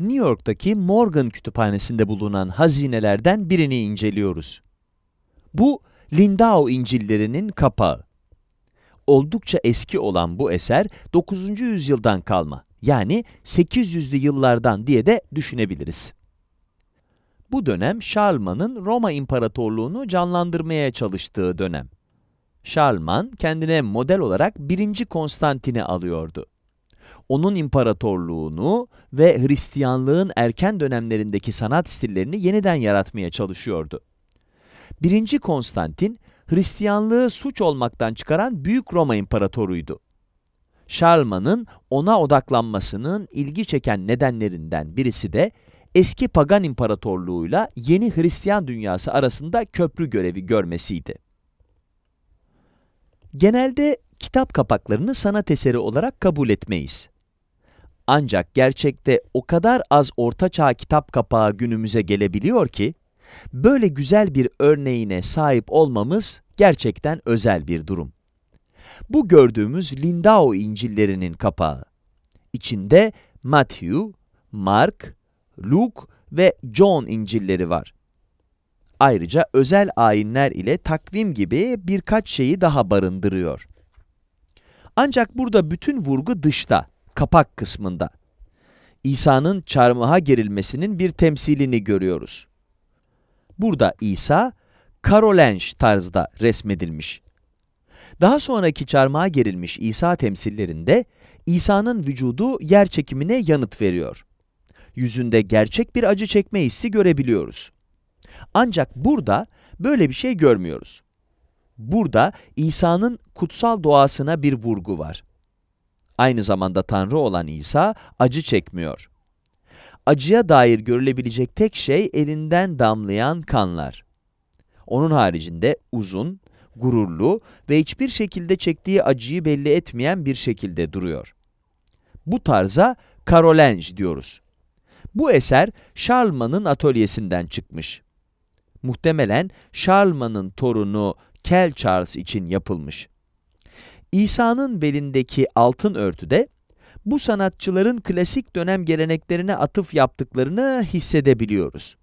New York'taki Morgan Kütüphanesi'nde bulunan hazinelerden birini inceliyoruz. Bu Lindau İncillerinin kapağı. Oldukça eski olan bu eser 9. yüzyıldan kalma yani 800'lü yıllardan diye de düşünebiliriz. Bu dönem Şarlman'ın Roma İmparatorluğunu canlandırmaya çalıştığı dönem. Şarlman kendine model olarak 1. Konstantin'i alıyordu onun imparatorluğunu ve Hristiyanlığın erken dönemlerindeki sanat stillerini yeniden yaratmaya çalışıyordu. 1. Konstantin, Hristiyanlığı suç olmaktan çıkaran Büyük Roma İmparatoruydu. Şarlman'ın ona odaklanmasının ilgi çeken nedenlerinden birisi de eski pagan imparatorluğuyla yeni Hristiyan dünyası arasında köprü görevi görmesiydi. Genelde kitap kapaklarını sanat eseri olarak kabul etmeyiz. Ancak gerçekte o kadar az ortaçağ kitap kapağı günümüze gelebiliyor ki, böyle güzel bir örneğine sahip olmamız gerçekten özel bir durum. Bu gördüğümüz Lindau İncillerinin kapağı. İçinde Matthew, Mark, Luke ve John İncilleri var. Ayrıca özel ayinler ile takvim gibi birkaç şeyi daha barındırıyor. Ancak burada bütün vurgu dışta, kapak kısmında. İsa'nın çarmıha gerilmesinin bir temsilini görüyoruz. Burada İsa, Karolenş tarzda resmedilmiş. Daha sonraki çarmıha gerilmiş İsa temsillerinde, İsa'nın vücudu yer çekimine yanıt veriyor. Yüzünde gerçek bir acı çekme hissi görebiliyoruz. Ancak burada böyle bir şey görmüyoruz. Burada İsa'nın kutsal doğasına bir vurgu var. Aynı zamanda Tanrı olan İsa acı çekmiyor. Acıya dair görülebilecek tek şey elinden damlayan kanlar. Onun haricinde uzun, gururlu ve hiçbir şekilde çektiği acıyı belli etmeyen bir şekilde duruyor. Bu tarza Karolenj diyoruz. Bu eser Charlemagne'ın atölyesinden çıkmış muhtemelen Şarlman'ın torunu Kel Charles için yapılmış. İsa'nın belindeki altın örtü de bu sanatçıların klasik dönem geleneklerine atıf yaptıklarını hissedebiliyoruz.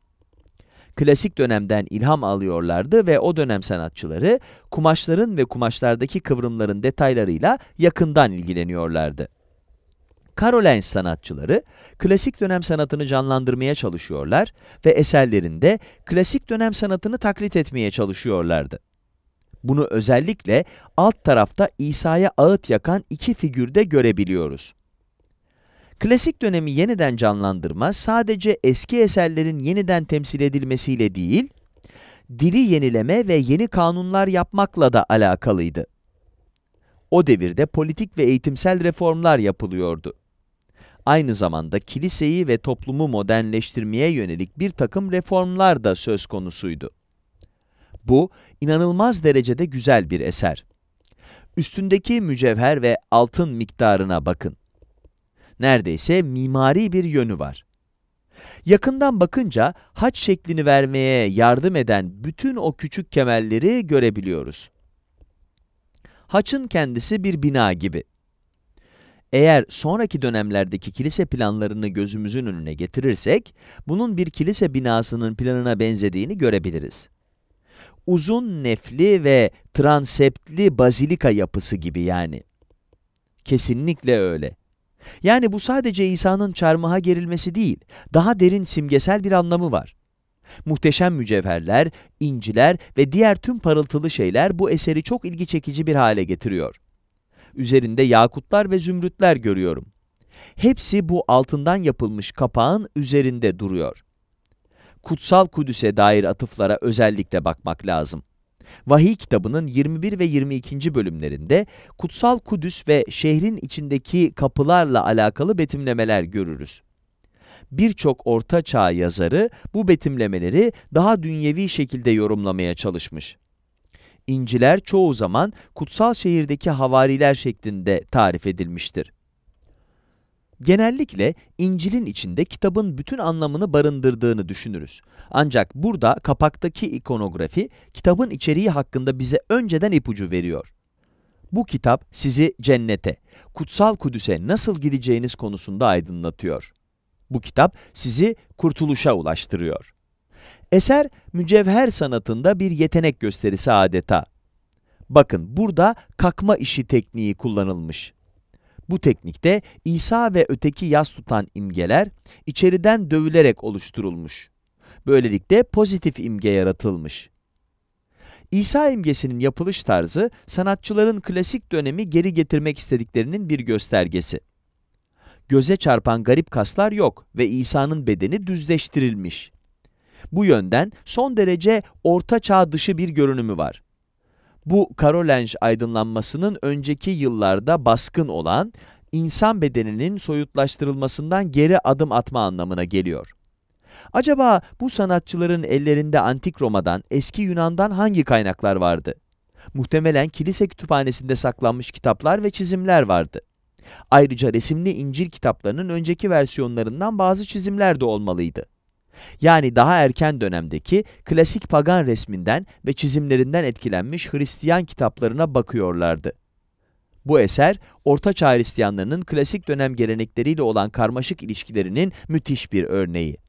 Klasik dönemden ilham alıyorlardı ve o dönem sanatçıları kumaşların ve kumaşlardaki kıvrımların detaylarıyla yakından ilgileniyorlardı. Karolenj sanatçıları klasik dönem sanatını canlandırmaya çalışıyorlar ve eserlerinde klasik dönem sanatını taklit etmeye çalışıyorlardı. Bunu özellikle alt tarafta İsa'ya ağıt yakan iki figürde görebiliyoruz. Klasik dönemi yeniden canlandırma sadece eski eserlerin yeniden temsil edilmesiyle değil, dili yenileme ve yeni kanunlar yapmakla da alakalıydı. O devirde politik ve eğitimsel reformlar yapılıyordu aynı zamanda kiliseyi ve toplumu modernleştirmeye yönelik bir takım reformlar da söz konusuydu. Bu, inanılmaz derecede güzel bir eser. Üstündeki mücevher ve altın miktarına bakın. Neredeyse mimari bir yönü var. Yakından bakınca haç şeklini vermeye yardım eden bütün o küçük kemerleri görebiliyoruz. Haçın kendisi bir bina gibi. Eğer sonraki dönemlerdeki kilise planlarını gözümüzün önüne getirirsek, bunun bir kilise binasının planına benzediğini görebiliriz. Uzun nefli ve transeptli bazilika yapısı gibi yani. Kesinlikle öyle. Yani bu sadece İsa'nın çarmıha gerilmesi değil, daha derin simgesel bir anlamı var. Muhteşem mücevherler, inciler ve diğer tüm parıltılı şeyler bu eseri çok ilgi çekici bir hale getiriyor üzerinde yakutlar ve zümrütler görüyorum. Hepsi bu altından yapılmış kapağın üzerinde duruyor. Kutsal Kudüs'e dair atıflara özellikle bakmak lazım. Vahiy kitabının 21 ve 22. bölümlerinde Kutsal Kudüs ve şehrin içindeki kapılarla alakalı betimlemeler görürüz. Birçok orta çağ yazarı bu betimlemeleri daha dünyevi şekilde yorumlamaya çalışmış. İnciler çoğu zaman kutsal şehirdeki havariler şeklinde tarif edilmiştir. Genellikle İncil'in içinde kitabın bütün anlamını barındırdığını düşünürüz. Ancak burada kapaktaki ikonografi kitabın içeriği hakkında bize önceden ipucu veriyor. Bu kitap sizi cennete, kutsal Kudüs'e nasıl gideceğiniz konusunda aydınlatıyor. Bu kitap sizi kurtuluşa ulaştırıyor. Eser, mücevher sanatında bir yetenek gösterisi adeta. Bakın burada kakma işi tekniği kullanılmış. Bu teknikte İsa ve öteki yas tutan imgeler içeriden dövülerek oluşturulmuş. Böylelikle pozitif imge yaratılmış. İsa imgesinin yapılış tarzı sanatçıların klasik dönemi geri getirmek istediklerinin bir göstergesi. Göze çarpan garip kaslar yok ve İsa'nın bedeni düzleştirilmiş. Bu yönden son derece ortaçağ dışı bir görünümü var. Bu Karolenj aydınlanmasının önceki yıllarda baskın olan insan bedeninin soyutlaştırılmasından geri adım atma anlamına geliyor. Acaba bu sanatçıların ellerinde antik Roma'dan, eski Yunan'dan hangi kaynaklar vardı? Muhtemelen kilise kütüphanesinde saklanmış kitaplar ve çizimler vardı. Ayrıca resimli İncil kitaplarının önceki versiyonlarından bazı çizimler de olmalıydı. Yani daha erken dönemdeki klasik pagan resminden ve çizimlerinden etkilenmiş Hristiyan kitaplarına bakıyorlardı. Bu eser, Ortaçağ Hristiyanlarının klasik dönem gelenekleriyle olan karmaşık ilişkilerinin müthiş bir örneği.